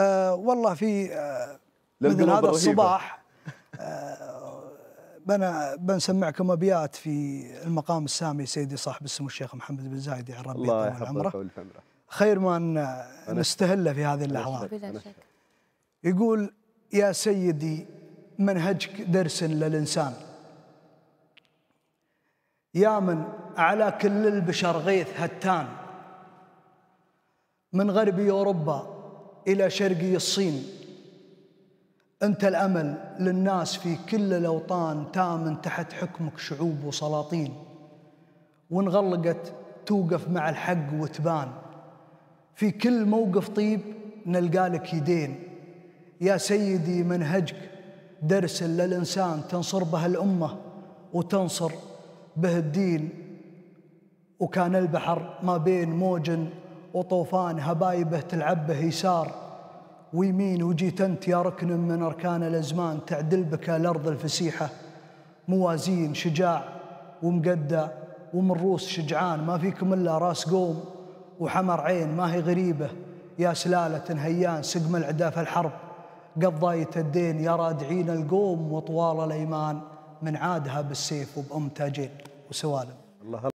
آه، والله في آه، من مثل هذا الصباح آه، بنا بنسمعكم ابيات في المقام السامي سيدي صاحب السمو الشيخ محمد بن زايد يا يعني ربي الله يطول عمره خير ما ان نستهله في هذه اللحظات يقول يا سيدي منهجك درس للإنسان يا من على كل البشر غيث هتان من غرب أوروبا إلى شرقي الصين أنت الأمل للناس في كل الأوطان تامن تحت حكمك شعوب وسلاطين وانغلقت توقف مع الحق وتبان في كل موقف طيب نلقى لك يدين يا سيدي منهجك درس للإنسان تنصر به الأمة وتنصر به الدين وكان البحر ما بين موج وطوفان هبايبه تلعب به يسار ويمين وجيت انت يا ركن من اركان الازمان تعدل بك الارض الفسيحه موازين شجاع ومقدع ومن روس شجعان ما فيكم الا راس قوم وحمر عين ما هي غريبه يا سلاله هيان سقم العدا في الحرب قضاية الدين يا رادعين القوم وطوال الايمان من عادها بالسيف وبأم تاجين وسوالم الله